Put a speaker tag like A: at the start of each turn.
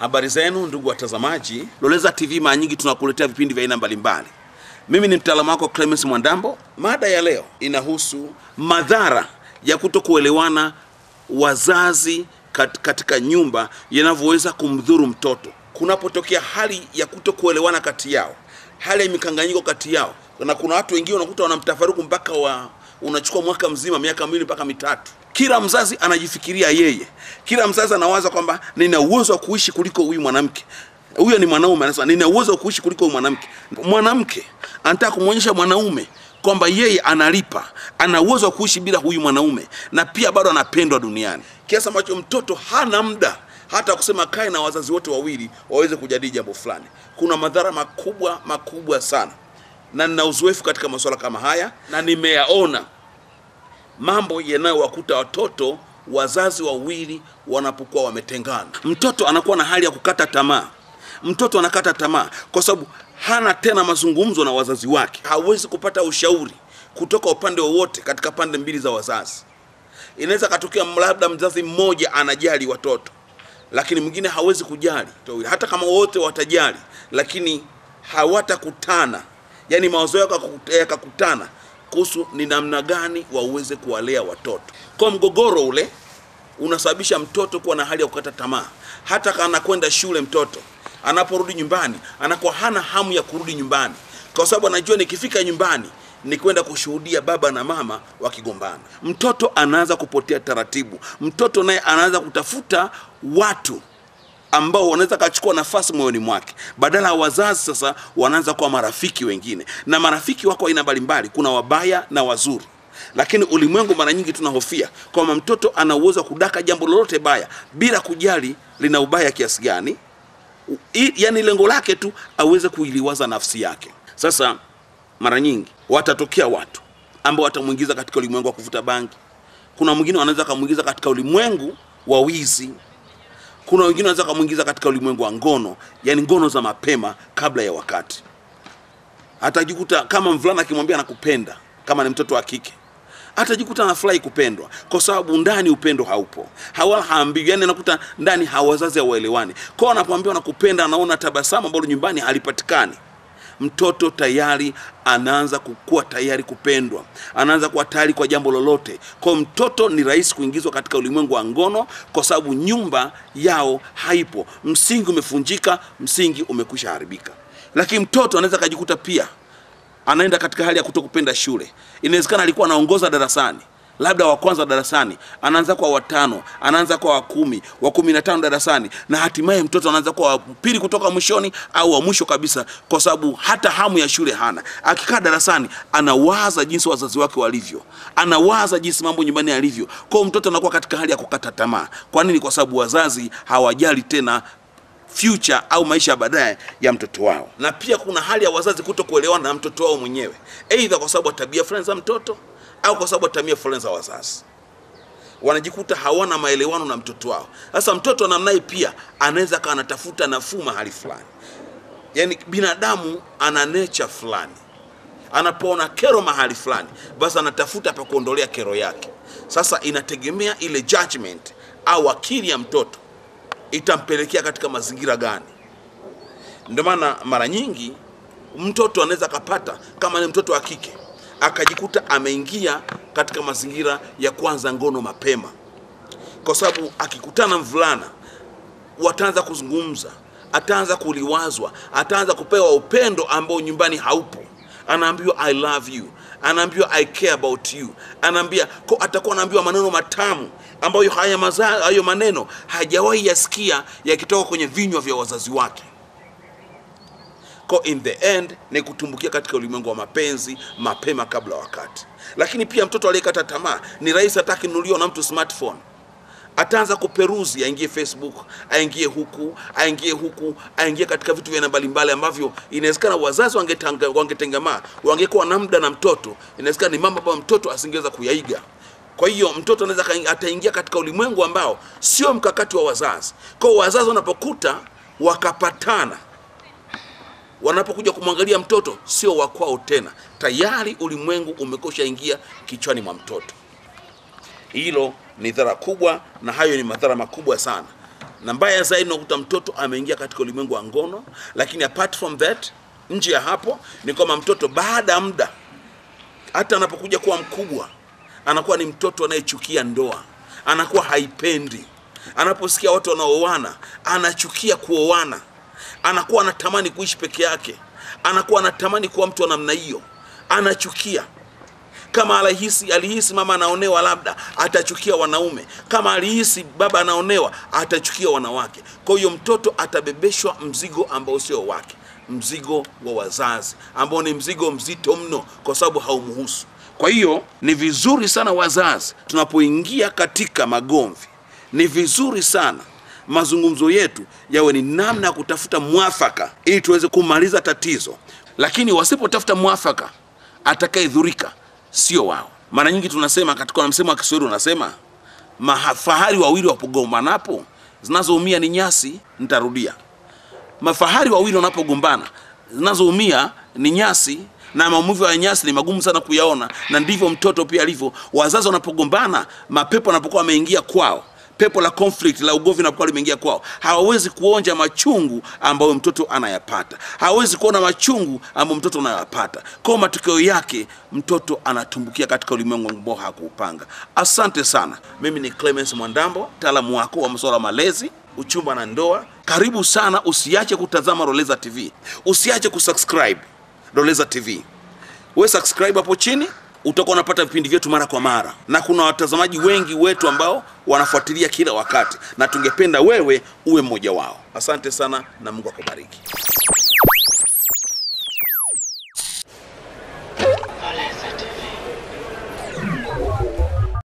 A: Habari zenu ndugu watazamaji, Loleza TV mara nyingi tunakuletea vipindi vya aina mbalimbali. Mimi ni mtaalamu wako Clemens Mwandambo. Mada ya leo inahusu madhara ya kutokuelewana wazazi kat, katika nyumba yanavyoweza kumdhuru mtoto kunapotokea hali ya kutokuelewana kati yao, hali ya mikanganyiko kati yao, na kuna watu wengine unakuta wanamtafaruku mpaka wa unachukua mwaka mzima, miaka miwili mpaka mitatu. Kila mzazi anajifikiria yeye, kila mzazi anawaza kwamba nina uwezo wa kuishi kuliko huyu mwanamke. Huyo ni mwanaume, anasema nina uwezo wa kuishi kuliko huyu mwanamke. Mwanamke anataka kumwonyesha mwanaume kwamba yeye analipa, ana uwezo wa kuishi bila huyu mwanaume, na pia bado anapendwa duniani, kiasi ambacho mtoto hana muda hata kusema kae na wazazi wote wawili waweze kujadili jambo fulani. Kuna madhara makubwa makubwa sana na nina uzoefu katika masuala kama haya, na nimeyaona mambo yanayowakuta watoto wazazi wawili wanapokuwa wametengana. Mtoto anakuwa na hali ya kukata tamaa, mtoto anakata tamaa kwa sababu hana tena mazungumzo na wazazi wake, hawezi kupata ushauri kutoka upande wowote katika pande mbili za wazazi. Inaweza katokea labda mzazi mmoja anajali watoto, lakini mwingine hawezi kujali. Hata kama wote watajali, lakini hawatakutana yani mawazo yako yakakutana kuhusu ni namna gani wauweze kuwalea watoto. Kwa mgogoro ule unasababisha mtoto kuwa na hali ya kukata tamaa, hata anakwenda shule mtoto anaporudi nyumbani anakuwa hana hamu ya kurudi nyumbani, kwa sababu anajua nikifika nyumbani ni kwenda kushuhudia baba na mama wakigombana. Mtoto anaanza kupotea taratibu, mtoto naye anaanza kutafuta watu ambao wanaweza kachukua nafasi moyoni mwake. Badala ya wazazi sasa, wanaanza kuwa marafiki wengine, na marafiki wako aina mbalimbali, kuna wabaya na wazuri lakini ulimwengu mara nyingi tunahofia kwamba mtoto ana uwezo wa kudaka jambo lolote baya bila kujali lina ubaya kiasi gani, yaani lengo lake tu aweze kuiliwaza nafsi yake. Sasa mara nyingi watatokea watu ambao watamwingiza katika ulimwengu wa kuvuta bangi. Kuna mwingine wanaweza akamwingiza katika ulimwengu wa wizi. Kuna wengine wanaweza kumuingiza katika ulimwengu wa ngono, yani ngono za mapema kabla ya wakati. Atajikuta kama mvulana akimwambia nakupenda, kama ni mtoto wa kike atajikuta anafurahi kupendwa kwa sababu ndani upendo haupo, hawala haambiwi, yani anakuta ndani hawazazi hawaelewani kwao, anapoambiwa nakupenda anaona tabasamu ambalo nyumbani halipatikani mtoto tayari anaanza kukua tayari kupendwa, anaanza kuwa tayari kwa jambo lolote. Kwa mtoto ni rahisi kuingizwa katika ulimwengu wa ngono, kwa sababu nyumba yao haipo, msingi umefunjika, msingi umekwisha haribika. Lakini mtoto anaweza akajikuta pia anaenda katika hali ya kutokupenda shule. Inawezekana alikuwa anaongoza darasani labda wa kwanza darasani, anaanza kwa watano, anaanza kwa wa kumi, wa kumi na tano darasani, na hatimaye mtoto anaanza kwa wapili pili kutoka mwishoni au wa mwisho kabisa, kwa sababu hata hamu ya shule hana. Akikaa darasani, anawaza jinsi wazazi wake walivyo, anawaza jinsi mambo nyumbani yalivyo. Kwa mtoto anakuwa katika hali ya kukata tamaa. Kwa nini? Kwa sababu wazazi hawajali tena future au maisha ya baadaye ya mtoto wao. Na pia kuna hali ya wazazi kuto kuelewana na mtoto wao mwenyewe, aidha kwa sababu ya tabia fulani za mtoto au kwa sababu atamia fulani za wazazi, wanajikuta hawana maelewano na mtoto wao. Sasa mtoto namnaye pia anaweza akawa anatafuta nafuu mahali fulani, yani binadamu ana nature fulani, anapoona kero mahali fulani, basi anatafuta pa kuondolea kero yake. Sasa inategemea ile judgment au akili ya mtoto itampelekea katika mazingira gani. Ndio maana mara nyingi mtoto anaweza akapata, kama ni mtoto wa kike akajikuta ameingia katika mazingira ya kwanza ngono mapema, kwa sababu akikutana mvulana wataanza kuzungumza, ataanza kuliwazwa, ataanza kupewa upendo ambao nyumbani haupo. Anaambiwa I love you, anaambiwa I care about you, anaambia ko, atakuwa anaambiwa maneno matamu ambayo haya maza, hayo maneno hajawahi yasikia yakitoka kwenye vinywa vya wazazi wake ko in the end ni kutumbukia katika ulimwengu wa mapenzi mapema kabla wakati. Lakini pia mtoto aliyekata tamaa ni rahisi, atakinunuliwa na mtu smartphone ataanza kuperuzi, aingie Facebook, aingie huku, aingie huku, aingie katika vitu vya mbalimbali ambavyo inawezekana wazazi wangetengamaa, wangekuwa na muda na mtoto, inawezekana ni mambo ambayo mtoto asingeweza kuyaiga. Kwa hiyo mtoto anaweza ataingia katika ulimwengu ambao sio mkakati wa wazazi. Kwa hiyo wazazi wanapokuta wakapatana wanapokuja kumwangalia mtoto sio wa kwao tena, tayari ulimwengu umekosha ingia kichwani mwa mtoto. Hilo ni dhara kubwa, na hayo ni madhara makubwa sana, na mbaya zaidi unakuta mtoto ameingia katika ulimwengu wa ngono. Lakini apart from that, nje ya hapo ni kwamba mtoto baada ya muda, hata anapokuja kuwa mkubwa, anakuwa ni mtoto anayechukia ndoa, anakuwa haipendi. Anaposikia watu wanaoana, anachukia kuoana anakuwa anatamani kuishi peke yake, anakuwa anatamani kuwa mtu wa namna hiyo, anachukia kama alihisi, alihisi mama anaonewa, labda atachukia wanaume. Kama alihisi baba anaonewa, atachukia wanawake. Kwa hiyo mtoto atabebeshwa mzigo ambao sio wake, mzigo wa wazazi, ambao ni mzigo mzito mno, kwa sababu haumuhusu. Kwa hiyo ni vizuri sana wazazi, tunapoingia katika magomvi, ni vizuri sana mazungumzo yetu yawe ni namna ya kutafuta mwafaka ili tuweze kumaliza tatizo, lakini wasipotafuta mwafaka atakayedhurika sio wao. Mara nyingi tunasema katika msemo wa Kiswahili unasema mafahari wawili wapogombanapo zinazoumia ni nyasi. Nitarudia, mafahari wawili wanapogombana zinazoumia ni nyasi, na maumivu ya nyasi ni magumu sana kuyaona, na ndivyo mtoto pia alivyo. Wazazi wanapogombana, mapepo yanapokuwa yameingia kwao pepo la conflict la na linakuwa limeingia kwao, hawawezi kuonja machungu ambayo mtoto anayapata, hawawezi kuona machungu ambayo mtoto anayapata. Kwa matokeo yake mtoto anatumbukia katika ulimwengu ambao hakuupanga. Asante sana, mimi ni Clemence Mwandambo, mtaalamu wako wa masuala malezi, uchumba na ndoa. Karibu sana, usiache kutazama Roleza TV, usiache kusubscribe Roleza TV. We subscribe hapo chini utakuwa unapata vipindi vyetu mara kwa mara, na kuna watazamaji wengi wetu ambao wanafuatilia kila wakati, na tungependa wewe uwe mmoja wao. Asante sana na Mungu akubariki.